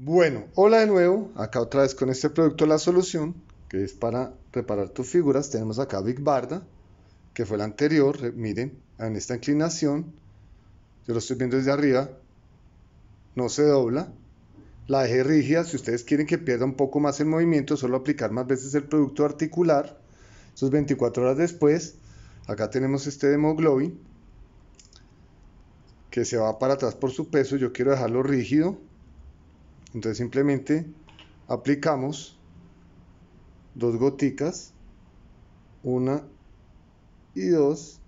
Bueno, hola de nuevo, acá otra vez con este producto La Solución, que es para reparar tus figuras. Tenemos acá Big Barda, que fue la anterior, miren, en esta inclinación, yo lo estoy viendo desde arriba, no se dobla, la eje rígida, si ustedes quieren que pierda un poco más el movimiento, solo aplicar más veces el producto articular, eso 24 horas después, acá tenemos este demoglobin, que se va para atrás por su peso, yo quiero dejarlo rígido, entonces simplemente aplicamos dos goticas, una y dos,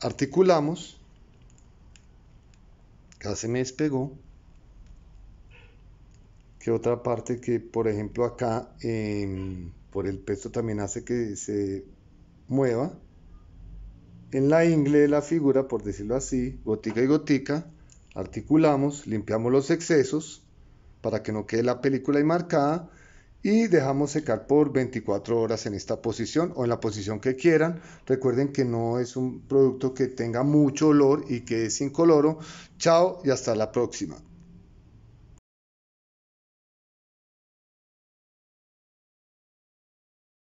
articulamos, ya se me despegó, que otra parte que por ejemplo acá em, por el peso también hace que se mueva, en la ingle de la figura, por decirlo así, gotica y gotica, articulamos, limpiamos los excesos para que no quede la película ahí y dejamos secar por 24 horas en esta posición o en la posición que quieran. Recuerden que no es un producto que tenga mucho olor y que es incoloro. Chao y hasta la próxima.